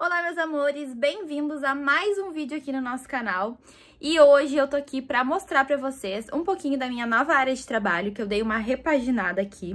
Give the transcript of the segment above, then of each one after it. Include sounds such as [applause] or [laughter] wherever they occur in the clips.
Olá, meus amores! Bem-vindos a mais um vídeo aqui no nosso canal. E hoje eu tô aqui pra mostrar pra vocês um pouquinho da minha nova área de trabalho, que eu dei uma repaginada aqui.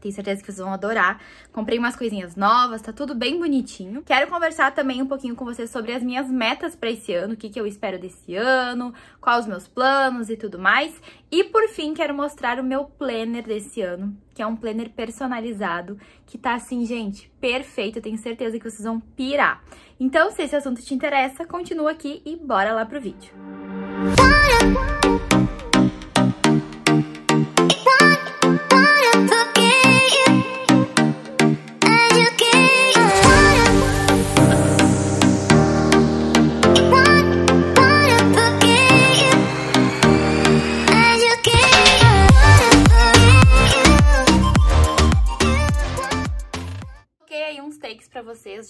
Tenho certeza que vocês vão adorar. Comprei umas coisinhas novas, tá tudo bem bonitinho. Quero conversar também um pouquinho com vocês sobre as minhas metas para esse ano, o que, que eu espero desse ano, quais os meus planos e tudo mais. E por fim, quero mostrar o meu planner desse ano, que é um planner personalizado, que tá assim, gente, perfeito. Eu tenho certeza que vocês vão pirar. Então, se esse assunto te interessa, continua aqui e bora lá pro vídeo. Música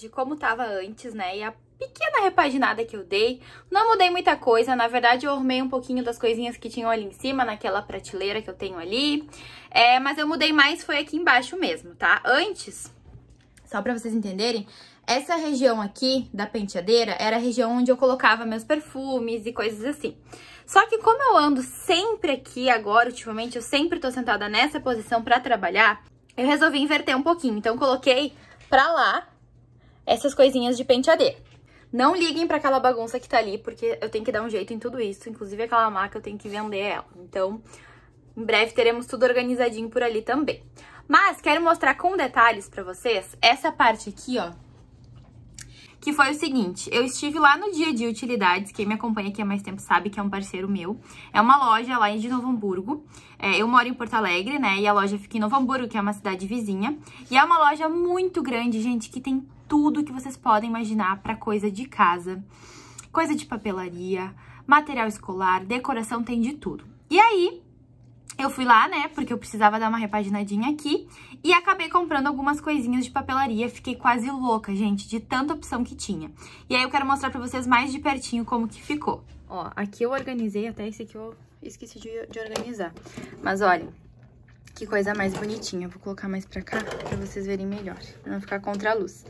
como tava antes, né? E a pequena repaginada que eu dei. Não mudei muita coisa, na verdade eu arrumei um pouquinho das coisinhas que tinham ali em cima, naquela prateleira que eu tenho ali. É, mas eu mudei mais, foi aqui embaixo mesmo, tá? Antes, só pra vocês entenderem, essa região aqui da penteadeira era a região onde eu colocava meus perfumes e coisas assim. Só que como eu ando sempre aqui agora, ultimamente, eu sempre tô sentada nessa posição pra trabalhar, eu resolvi inverter um pouquinho. Então, coloquei pra lá essas coisinhas de penteadeira. Não liguem para aquela bagunça que tá ali, porque eu tenho que dar um jeito em tudo isso. Inclusive aquela marca eu tenho que vender ela. Então, em breve teremos tudo organizadinho por ali também. Mas quero mostrar com detalhes para vocês essa parte aqui, ó, que foi o seguinte, eu estive lá no Dia de Utilidades, quem me acompanha aqui há é mais tempo sabe que é um parceiro meu, é uma loja lá de Novo Hamburgo, é, eu moro em Porto Alegre, né, e a loja fica em Novo Hamburgo, que é uma cidade vizinha, e é uma loja muito grande, gente, que tem tudo que vocês podem imaginar para coisa de casa, coisa de papelaria, material escolar, decoração, tem de tudo. E aí, eu fui lá, né, porque eu precisava dar uma repaginadinha aqui e acabei comprando algumas coisinhas de papelaria, fiquei quase louca, gente, de tanta opção que tinha. E aí eu quero mostrar pra vocês mais de pertinho como que ficou. Ó, aqui eu organizei, até esse aqui eu esqueci de, de organizar. Mas olha, que coisa mais bonitinha. Vou colocar mais pra cá pra vocês verem melhor, pra não ficar contra a luz.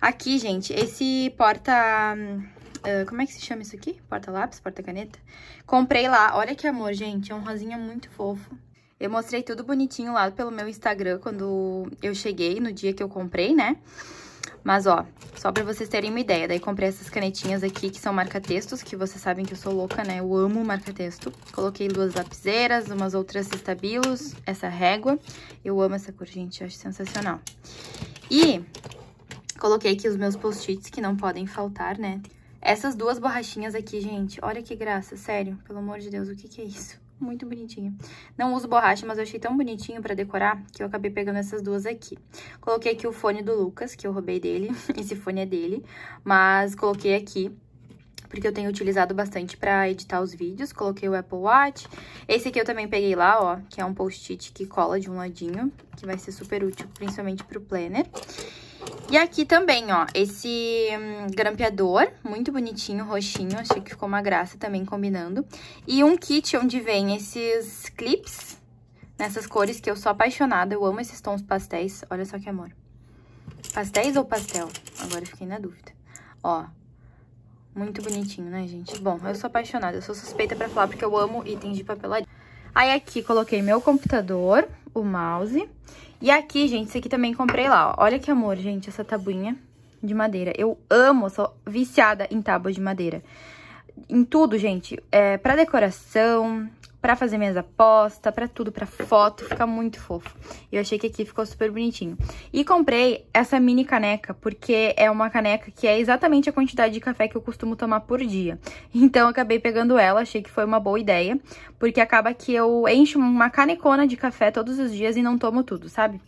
Aqui, gente, esse porta hum, Uh, como é que se chama isso aqui? Porta-lápis, porta-caneta? Comprei lá. Olha que amor, gente. É um rosinha muito fofo. Eu mostrei tudo bonitinho lá pelo meu Instagram quando eu cheguei, no dia que eu comprei, né? Mas, ó, só pra vocês terem uma ideia. Daí comprei essas canetinhas aqui, que são marca-textos, que vocês sabem que eu sou louca, né? Eu amo marca-texto. Coloquei duas lapiseiras, umas outras estabilos, essa régua. Eu amo essa cor, gente. acho sensacional. E coloquei aqui os meus post-its, que não podem faltar, né? Essas duas borrachinhas aqui, gente, olha que graça, sério, pelo amor de Deus, o que que é isso? Muito bonitinho. Não uso borracha, mas eu achei tão bonitinho pra decorar que eu acabei pegando essas duas aqui. Coloquei aqui o fone do Lucas, que eu roubei dele, [laughs] esse fone é dele, mas coloquei aqui porque eu tenho utilizado bastante pra editar os vídeos. Coloquei o Apple Watch. Esse aqui eu também peguei lá, ó, que é um post-it que cola de um ladinho, que vai ser super útil, principalmente pro planner. E aqui também, ó, esse hum, grampeador, muito bonitinho, roxinho, achei que ficou uma graça também combinando. E um kit onde vem esses clips, nessas cores que eu sou apaixonada, eu amo esses tons pastéis, olha só que amor. Pastéis ou pastel? Agora fiquei na dúvida. Ó, muito bonitinho, né, gente? Bom, eu sou apaixonada, eu sou suspeita pra falar porque eu amo itens de papelaria. Aí aqui coloquei meu computador, o mouse. E aqui, gente, isso aqui também comprei lá, ó. Olha que amor, gente, essa tabuinha de madeira. Eu amo, sou viciada em tábuas de madeira. Em tudo, gente. É, pra decoração, para fazer minhas apostas, para tudo, para foto, fica muito fofo. Eu achei que aqui ficou super bonitinho. E comprei essa mini caneca, porque é uma caneca que é exatamente a quantidade de café que eu costumo tomar por dia. [laughs] Então acabei pegando ela, achei que foi uma boa ideia, porque acaba que eu encho uma canecona de café todos os dias e não tomo tudo, sabe?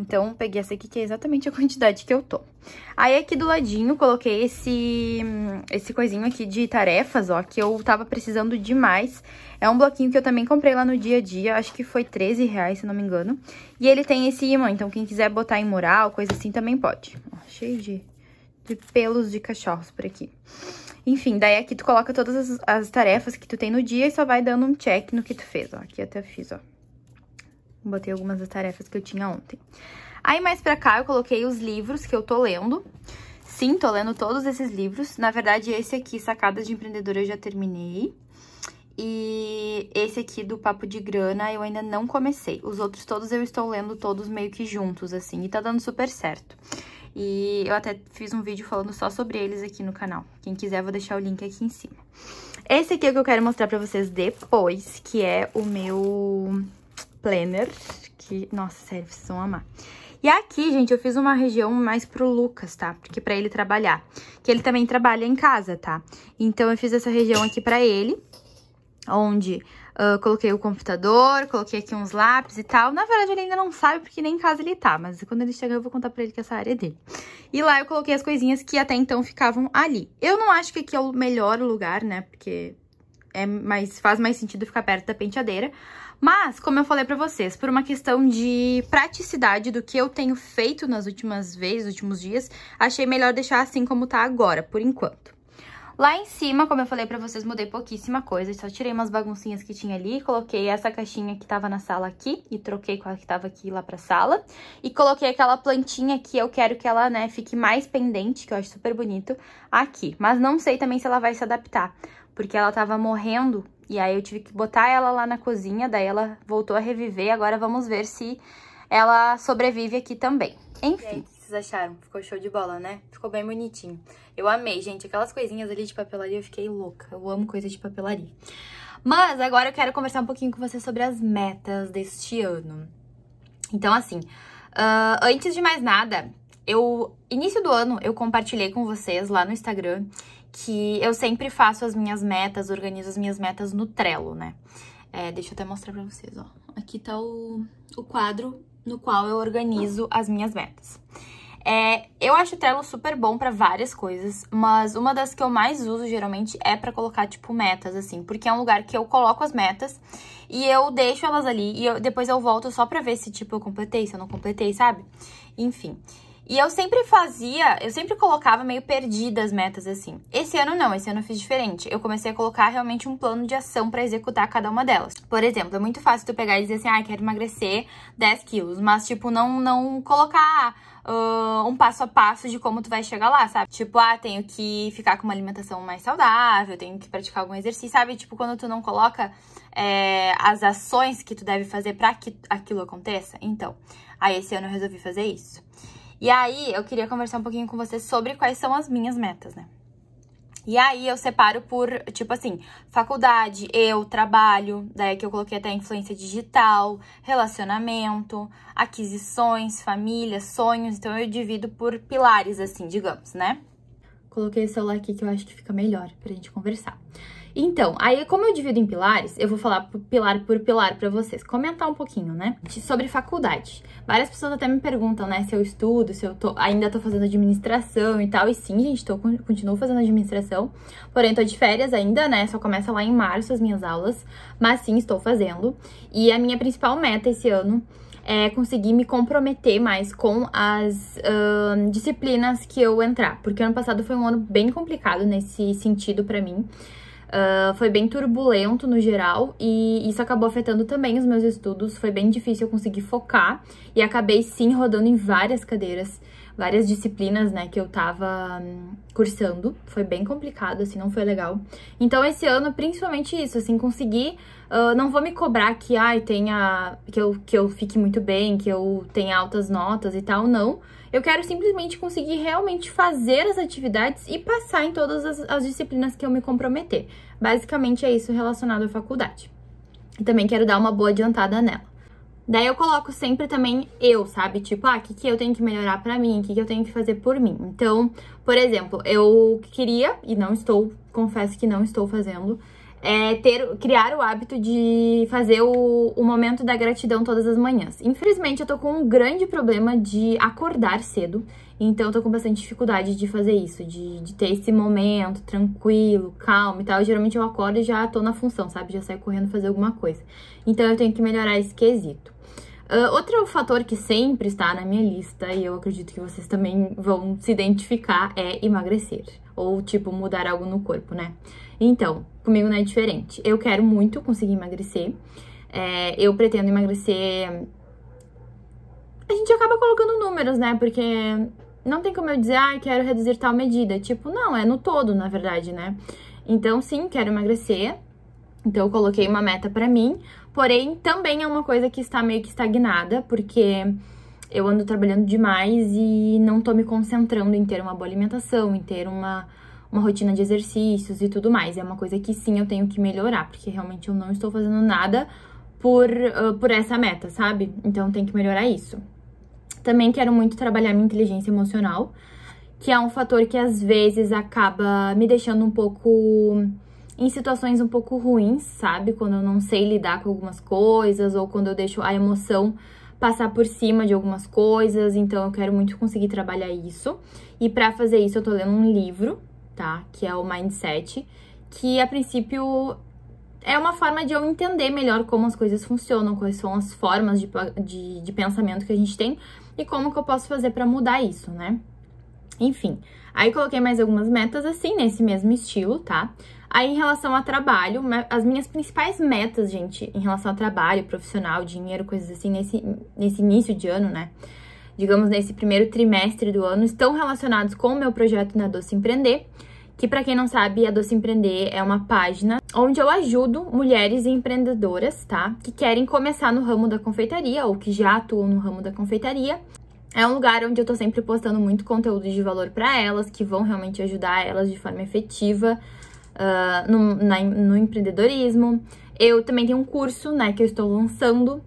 Então peguei essa aqui, que é exatamente a quantidade que eu tomo. Aí aqui do ladinho coloquei esse, hum, esse coisinho aqui de tarefas, ó, que eu tava precisando demais. É um bloquinho que eu também comprei lá no dia a dia, acho que foi 13 reais, se não me engano. E ele tem esse imã, então quem quiser botar em mural, coisa assim, também pode. Ó, cheio de, de pelos de cachorros por aqui. Enfim, daí aqui tu coloca todas as, as, tarefas que tu tem no dia e só vai dando um check no que tu fez, ó. Aqui até fiz, ó. Botei algumas das tarefas que eu tinha ontem. Aí mais pra cá eu coloquei os livros que eu tô lendo. Sim, tô lendo todos esses livros. Na verdade, esse aqui, Sacadas de Empreendedora, eu já terminei. E esse aqui do Papo de Grana eu ainda não comecei. Os outros todos eu estou lendo todos meio que juntos, assim, e tá dando super certo. E eu até fiz um vídeo falando só sobre eles aqui no canal. Quem quiser, vou deixar o link aqui em cima. Esse aqui é o que eu quero mostrar pra vocês depois, que é o meu planner, que... Nossa, sério, vocês vão amar. E aqui, gente, eu fiz uma região mais pro Lucas, tá? Porque pra ele trabalhar. Que ele também trabalha em casa, tá? Então, eu fiz essa região aqui pra ele onde uh, coloquei o computador, coloquei aqui uns lápis e tal. Na verdade, ele ainda não sabe, porque nem em casa ele tá, mas quando ele chegar eu vou contar pra ele que essa área é dele. E lá eu coloquei as coisinhas que até então ficavam ali. Eu não acho que aqui é o melhor lugar, né, porque é mais, faz mais sentido ficar perto da penteadeira. Mas, como eu falei pra vocês, por uma questão de praticidade do que eu tenho feito nas últimas vezes, últimos dias, achei melhor deixar assim como tá agora, por enquanto. Lá em cima, como eu falei pra vocês, mudei pouquíssima coisa, só tirei umas baguncinhas que tinha ali, coloquei essa caixinha que tava na sala aqui e troquei com a que tava aqui lá pra sala. E coloquei aquela plantinha que eu quero que ela, né, fique mais pendente, que eu acho super bonito, aqui. Mas não sei também se ela vai se adaptar, porque ela tava morrendo e aí eu tive que botar ela lá na cozinha, daí ela voltou a reviver, agora vamos ver se ela sobrevive aqui também. Enfim vocês acharam? Ficou show de bola, né? Ficou bem bonitinho. Eu amei, gente. Aquelas coisinhas ali de papelaria, eu fiquei louca. Eu amo coisa de papelaria. Mas agora eu quero conversar um pouquinho com vocês sobre as metas deste ano. Então, assim, uh, antes de mais nada, eu início do ano eu compartilhei com vocês lá no Instagram que eu sempre faço as minhas metas, organizo as minhas metas no Trello, né? É, deixa eu até mostrar pra vocês, ó. Aqui tá o, o quadro no qual eu organizo as minhas metas. É, eu acho o Trello super bom para várias coisas, mas uma das que eu mais uso geralmente é para colocar tipo metas assim, porque é um lugar que eu coloco as metas e eu deixo elas ali e eu, depois eu volto só para ver se tipo eu completei, se eu não completei, sabe? Enfim. E eu sempre fazia, eu sempre colocava meio perdida as metas assim. Esse ano não, esse ano eu fiz diferente. Eu comecei a colocar realmente um plano de ação para executar cada uma delas. Por exemplo, é muito fácil tu pegar e dizer assim, ah, quero emagrecer 10 quilos, mas tipo, não, não colocar Uh, um passo a passo de como tu vai chegar lá, sabe? Tipo, ah, tenho que ficar com uma alimentação mais saudável, tenho que praticar algum exercício, sabe? Tipo, quando tu não coloca é, as ações que tu deve fazer para que aquilo aconteça. Então, aí esse ano eu resolvi fazer isso. E aí, eu queria conversar um pouquinho com você sobre quais são as minhas metas, né? E aí eu separo por, tipo assim, faculdade, eu, trabalho, daí né, que eu coloquei até influência digital, relacionamento, aquisições, família, sonhos, então eu divido por pilares, assim, digamos, né? Coloquei o celular aqui que eu acho que fica melhor pra gente conversar. Então, aí como eu divido em pilares, eu vou falar pilar por pilar para vocês, comentar um pouquinho, né, sobre faculdade. Várias pessoas até me perguntam, né, se eu estudo, se eu tô, ainda tô fazendo administração e tal, e sim, gente, tô, continuo fazendo administração, porém tô de férias ainda, né, só começa lá em março as minhas aulas, mas sim, estou fazendo, e a minha principal meta esse ano é, conseguir me comprometer mais com as uh, disciplinas que eu entrar, porque ano passado foi um ano bem complicado nesse sentido para mim. Uh, foi bem turbulento no geral e isso acabou afetando também os meus estudos. Foi bem difícil eu conseguir focar e acabei sim rodando em várias cadeiras, várias disciplinas, né, que eu tava hum, cursando. Foi bem complicado, assim, não foi legal. Então esse ano, principalmente isso, assim, conseguir Uh, não vou me cobrar que, ai, tenha. Que eu, que eu fique muito bem, que eu tenha altas notas e tal, não. Eu quero simplesmente conseguir realmente fazer as atividades e passar em todas as, as disciplinas que eu me comprometer. Basicamente é isso relacionado à faculdade. E também quero dar uma boa adiantada nela. Daí eu coloco sempre também eu, sabe? Tipo, ah, o que, que eu tenho que melhorar para mim? O que, que eu tenho que fazer por mim? Então, por exemplo, eu queria, e não estou, confesso que não estou fazendo, é, ter, criar o hábito de fazer o, o momento da gratidão todas as manhãs. Infelizmente, eu tô com um grande problema de acordar cedo. Então, eu tô com bastante dificuldade de fazer isso, de, de, ter esse momento tranquilo, calmo e tal. Geralmente eu acordo e já tô na função, sabe? Já saio correndo fazer alguma coisa. Então, eu tenho que melhorar esse quesito. Uh, outro fator que sempre está na minha lista, e eu acredito que vocês também vão se identificar, é emagrecer. Ou, tipo, mudar algo no corpo, né? Então, comigo não é diferente. Eu quero muito conseguir emagrecer. É, eu pretendo emagrecer. A gente acaba colocando números, né? Porque não tem como eu dizer, ah, quero reduzir tal medida. Tipo, não, é no todo, na verdade, né? Então, sim, quero emagrecer. Então, eu coloquei uma meta para mim, Porém, também é uma coisa que está meio que estagnada, porque eu ando trabalhando demais e não tô me concentrando em ter uma boa alimentação, em ter uma, uma rotina de exercícios e tudo mais. É uma coisa que sim eu tenho que melhorar, porque realmente eu não estou fazendo nada por, uh, por essa meta, sabe? Então tem que melhorar isso. Também quero muito trabalhar minha inteligência emocional, que é um fator que às vezes acaba me deixando um pouco em situações um pouco ruins, sabe? Quando eu não sei lidar com algumas coisas ou quando eu deixo a emoção passar por cima de algumas coisas, então eu quero muito conseguir trabalhar isso. E para fazer isso eu tô lendo um livro, tá? Que é o Mindset, que a princípio é uma forma de eu entender melhor como as coisas funcionam, quais são as formas de, de, de pensamento que a gente tem e como que eu posso fazer para mudar isso, né? Enfim, aí coloquei mais algumas metas assim, nesse mesmo estilo, tá? Aí, em relação a trabalho, as minhas principais metas, gente, em relação a trabalho, profissional, dinheiro, coisas assim, nesse, nesse início de ano, né? Digamos, nesse primeiro trimestre do ano, estão relacionados com o meu projeto na né, Doce Empreender, que, para quem não sabe, a Doce Empreender é uma página onde eu ajudo mulheres empreendedoras, tá? Que querem começar no ramo da confeitaria ou que já atuam no ramo da confeitaria é um lugar onde eu tô sempre postando muito conteúdo de valor para elas, que vão realmente ajudar elas de forma efetiva ah, no, na, no empreendedorismo. Eu também tenho um curso, né, que eu estou lançando,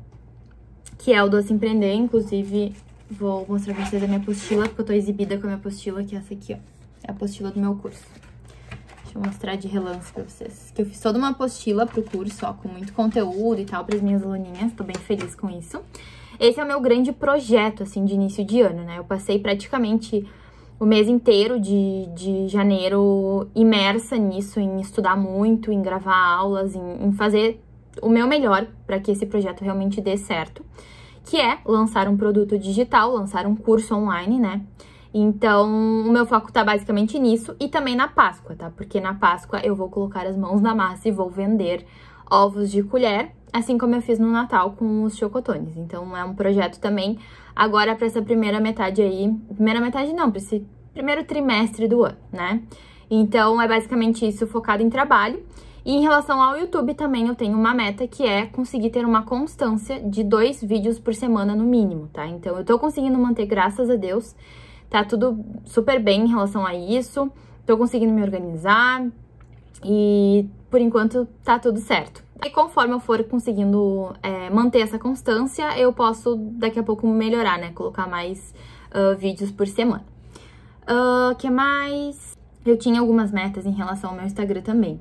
que é o Doce Empreender, inclusive vou mostrar pra vocês a minha apostila, porque eu tô exibida com a minha apostila, que é essa aqui, ó. É a apostila do meu curso. Deixa eu mostrar de relance pra vocês. Que eu fiz toda uma apostila pro curso, ó, com muito conteúdo e tal, pras minhas aluninhas, tô bem feliz com isso. Esse é o meu grande projeto, assim, de início de ano, né? Eu passei praticamente o mês inteiro de, de janeiro imersa nisso, em estudar muito, em gravar aulas, em, em fazer o meu melhor para que esse projeto realmente dê certo, que é lançar um produto digital, lançar um curso online, né? Então, o meu foco tá basicamente nisso e também na Páscoa, tá? Porque na Páscoa eu vou colocar as mãos na massa e vou vender ovos de colher assim como eu fiz no Natal com os chocotones. Então é um projeto também agora para essa primeira metade aí, primeira metade não, para esse primeiro trimestre do ano, né? Então é basicamente isso focado em trabalho. E em relação ao YouTube também eu tenho uma meta que é conseguir ter uma constância de dois vídeos por semana no mínimo, tá? Então eu tô conseguindo manter, graças a Deus. Tá tudo super bem em relação a isso. Tô conseguindo me organizar e por enquanto tá tudo certo. E conforme eu for conseguindo é, manter essa constância, eu posso daqui a pouco melhorar, né? Colocar mais uh, vídeos por semana. O uh, que mais? Eu tinha algumas metas em relação ao meu Instagram também.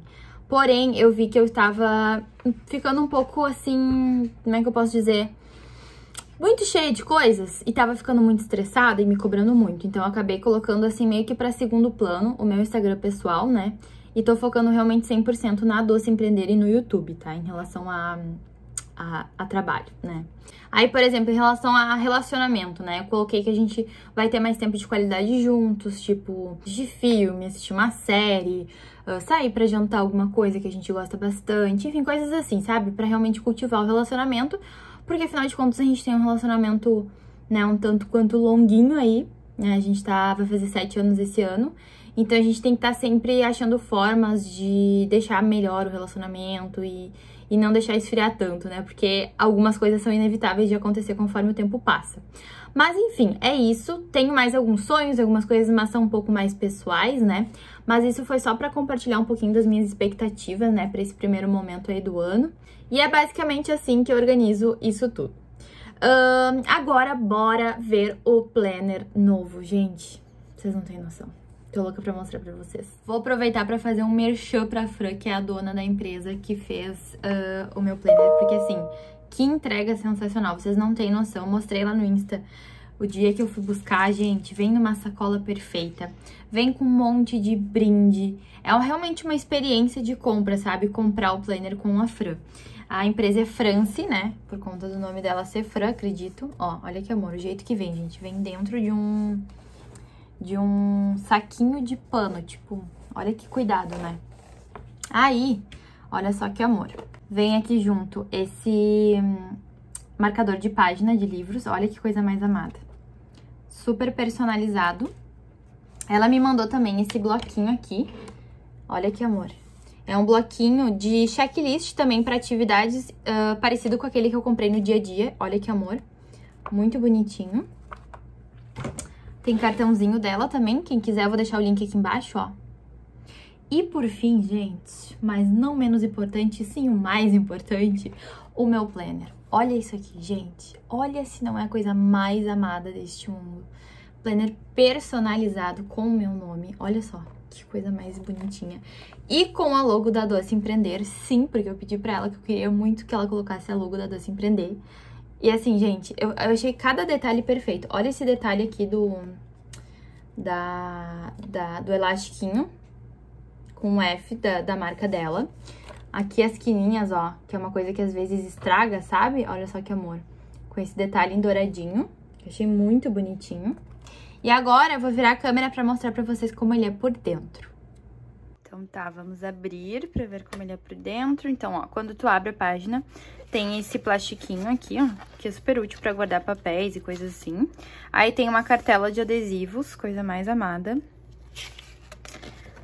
Porém, eu vi que eu estava ficando um pouco assim, como é que eu posso dizer? Muito cheia de coisas e estava ficando muito estressada e me cobrando muito. Então, eu acabei colocando assim meio que para segundo plano o meu Instagram pessoal, né? E tô focando realmente 100% na Doce Empreender e no YouTube, tá? Em relação a, a, a, trabalho, né? Aí, por exemplo, em relação a relacionamento, né? Eu coloquei que a gente vai ter mais tempo de qualidade juntos, tipo, de filme, assistir uma série, uh, sair para jantar alguma coisa que a gente gosta bastante, enfim, coisas assim, sabe? Para realmente cultivar o relacionamento, porque afinal de contas a gente tem um relacionamento, né, um tanto quanto longuinho aí, né? A gente tá, vai fazer sete anos esse ano, então a gente tem que estar tá sempre achando formas de deixar melhor o relacionamento e, e não deixar esfriar tanto, né? Porque algumas coisas são inevitáveis de acontecer conforme o tempo passa. Mas enfim, é isso. Tenho mais alguns sonhos, algumas coisas, mas são um pouco mais pessoais, né? Mas isso foi só para compartilhar um pouquinho das minhas expectativas, né, para esse primeiro momento aí do ano. E é basicamente assim que eu organizo isso tudo. agora, bora ver o planner novo, gente. Vocês não têm noção. Tô louca pra mostrar pra vocês. Vou aproveitar pra fazer um merchan pra Fran, que é a dona da empresa que fez uh, o meu planner, porque assim, que entrega sensacional, vocês não têm noção. Eu mostrei lá no Insta o dia que eu fui buscar, gente, vem numa sacola perfeita. Vem com um monte de brinde. É realmente uma experiência de compra, sabe? Comprar o planner com a Fran. A empresa é France, né? Por conta do nome dela ser Fran, acredito. Ó, olha que amor, o jeito que vem, gente. Vem dentro de um de um saquinho de pano, tipo, olha que cuidado, né? Aí, olha só que amor. Vem aqui junto esse hum, marcador de página de livros, olha que coisa mais amada. Super personalizado. Ela me mandou também esse bloquinho aqui, olha que amor. É um bloquinho de checklist também para atividades, uh, parecido com aquele que eu comprei no dia a dia, olha que amor. Muito bonitinho. Tem cartãozinho dela também, quem quiser eu vou deixar o link aqui embaixo, ó. E por fim, gente, mas não menos importante, sim o mais importante, o meu planner. Olha isso aqui, gente. Olha se não é a coisa mais amada deste mundo. Planner personalizado com o meu nome. Olha só, que coisa mais bonitinha. E com a logo da Doce Empreender, sim, porque eu pedi pra ela que eu queria muito que ela colocasse a logo da Doce Empreender. E assim, gente, eu, eu achei cada detalhe perfeito. Olha esse detalhe aqui do, da, da do elastiquinho com o F da, da marca dela. Aqui as quininhas, ó, que é uma coisa que às vezes estraga, sabe? Olha só que amor. Com esse detalhe em douradinho, que eu achei muito bonitinho. E agora eu vou virar a câmera pra mostrar pra vocês como ele é por dentro. Então tá, vamos abrir pra ver como ele é por dentro. Então, ó, quando tu abre a página, tem esse plastiquinho aqui, ó, que é super útil pra guardar papéis e coisas assim. Aí tem uma cartela de adesivos, coisa mais amada.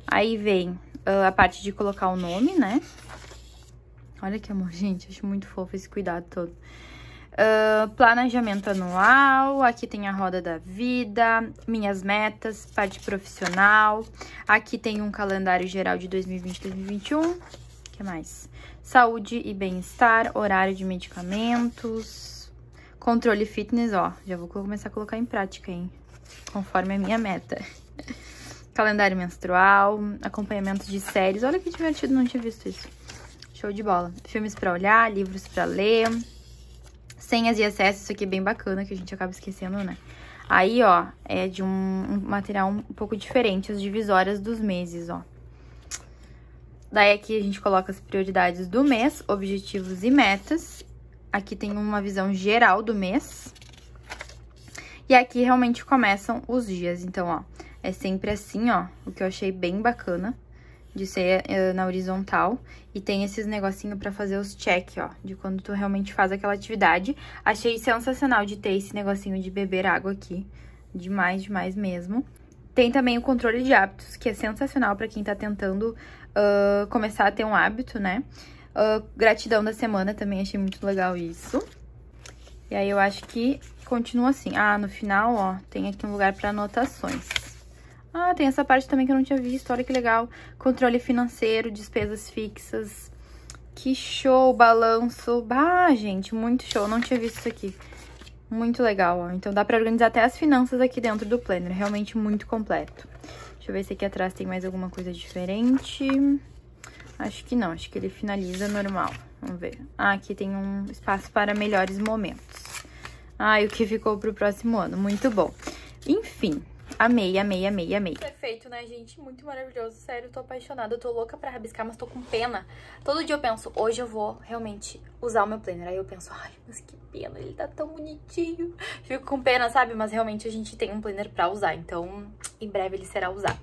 Aí vem uh, a parte de colocar o nome, né? Olha que amor, [laughs] gente, acho muito fofo esse cuidado todo. Uh, planejamento anual, aqui tem a roda da vida, minhas metas, parte profissional, aqui tem um calendário geral de 2020-2021, que mais? Saúde e bem-estar, horário de medicamentos, controle fitness, ó, já vou começar a colocar em prática, hein, conforme a minha meta. [laughs] calendário menstrual, acompanhamento de séries, olha que divertido, não tinha visto isso. Show de bola. Filmes para olhar, livros para ler, senhas e acessos, isso aqui é bem bacana, que a gente acaba esquecendo, né? Aí, ó, é de um, material um pouco diferente, as divisórias dos meses, ó. Daí aqui a gente coloca as prioridades do mês, objetivos e metas. Aqui tem uma visão geral do mês. E aqui realmente começam os dias, então, ó, é sempre assim, ó, o que eu achei bem bacana de ser eh, na horizontal. E tem esses negocinho para fazer os check, ó, de quando tu realmente faz aquela atividade. Achei sensacional de ter esse negocinho de beber água aqui. Demais, demais mesmo. Tem também o controle de hábitos, que é sensacional para quem tá tentando uh, começar a ter um hábito, né? Uh, gratidão da semana também, achei muito legal isso. E aí eu acho que continua assim. Ah, no final, ó, tem aqui um lugar para anotações. Ah, tem essa parte também que eu não tinha visto, olha que legal. Controle financeiro, despesas fixas. Que show, balanço. Ah, gente, muito show, não tinha visto isso aqui. Muito legal, ó. Então dá pra organizar até as finanças aqui dentro do planner, realmente muito completo. Deixa eu ver se aqui atrás tem mais alguma coisa diferente. Acho que não, acho que ele finaliza normal. Vamos ver. Ah, aqui tem um espaço para melhores momentos. Ah, e o que ficou pro próximo ano, muito bom. Enfim, Amei, amei, amei, amei. Perfeito, né, gente? Muito maravilhoso. Sério, tô apaixonada. Eu tô louca pra rabiscar, mas tô com pena. Todo dia eu penso, hoje eu vou realmente usar o meu planner. Aí eu penso, ai, mas que pena, ele tá tão bonitinho. Fico com pena, sabe? Mas realmente a gente tem um planner pra usar, então em breve ele será usado.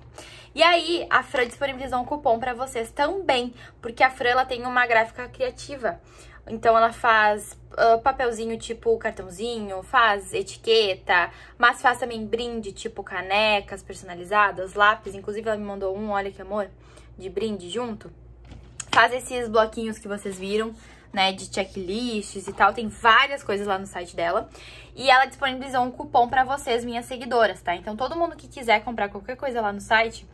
E aí, a Fran disponibilizou um cupom pra vocês também, porque a Fran, ela tem uma gráfica criativa. Então ela faz uh, papelzinho tipo cartãozinho, faz etiqueta, mas faz também brinde tipo canecas personalizadas, lápis. Inclusive ela me mandou um, olha que amor, de brinde junto. Faz esses bloquinhos que vocês viram, né, de checklists e tal. Tem várias coisas lá no site dela e ela disponibilizou um cupom para vocês, minhas seguidoras, tá? Então todo mundo que quiser comprar qualquer coisa lá no site,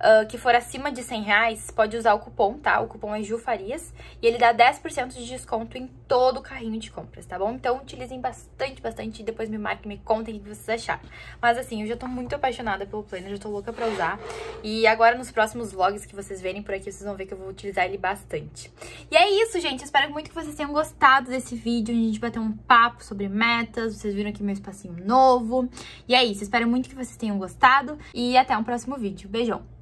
uh, que for acima de 100 reais, pode usar o cupom, tá? O cupom é Jufarias e ele dá 10% de desconto em todo o carrinho de compras, tá bom? Então utilizem bastante, bastante e depois me marquem, me contem o que vocês acharam. Mas assim, eu já tô muito apaixonada pelo planner, já tô louca pra usar e agora nos próximos vlogs que vocês verem por aqui, vocês vão ver que eu vou utilizar ele bastante. E é isso, gente, espero muito que vocês tenham gostado desse vídeo, a gente vai ter um papo sobre metas, vocês vocês viram aqui meu espacinho novo. E é isso, espero muito que vocês tenham gostado e até um próximo vídeo. Beijão!